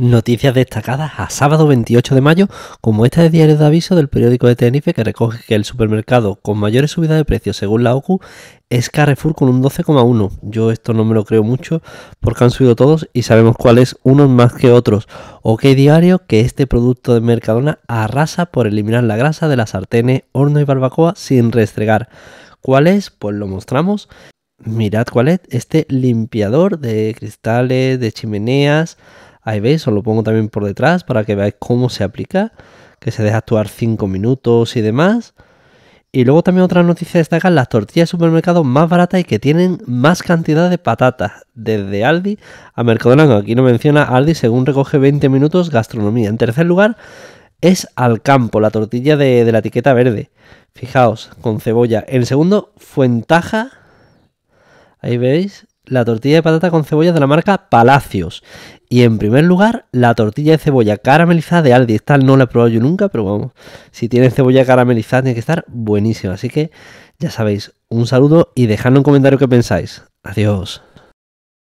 Noticias destacadas a sábado 28 de mayo, como esta de diario de aviso del periódico de Tenerife que recoge que el supermercado con mayores subidas de precios según la OCU es Carrefour con un 12,1. Yo esto no me lo creo mucho porque han subido todos y sabemos cuáles unos más que otros. O qué diario que este producto de Mercadona arrasa por eliminar la grasa de las sartenes, horno y barbacoa sin restregar. ¿Cuál es? Pues lo mostramos. Mirad cuál es este limpiador de cristales, de chimeneas, Ahí veis, os lo pongo también por detrás para que veáis cómo se aplica, que se deja actuar 5 minutos y demás. Y luego también otra noticia destacan las tortillas de supermercado más baratas y que tienen más cantidad de patatas, desde Aldi a Mercadona. Aquí no menciona Aldi según recoge 20 minutos gastronomía. En tercer lugar es al campo, la tortilla de, de la etiqueta verde. Fijaos, con cebolla. En segundo, Fuentaja. Ahí veis, la tortilla de patata con cebolla de la marca Palacios. Y en primer lugar, la tortilla de cebolla caramelizada de Aldi. Esta no la he probado yo nunca, pero vamos, si tiene cebolla caramelizada tiene que estar buenísima. Así que ya sabéis, un saludo y dejadme un comentario que pensáis. Adiós.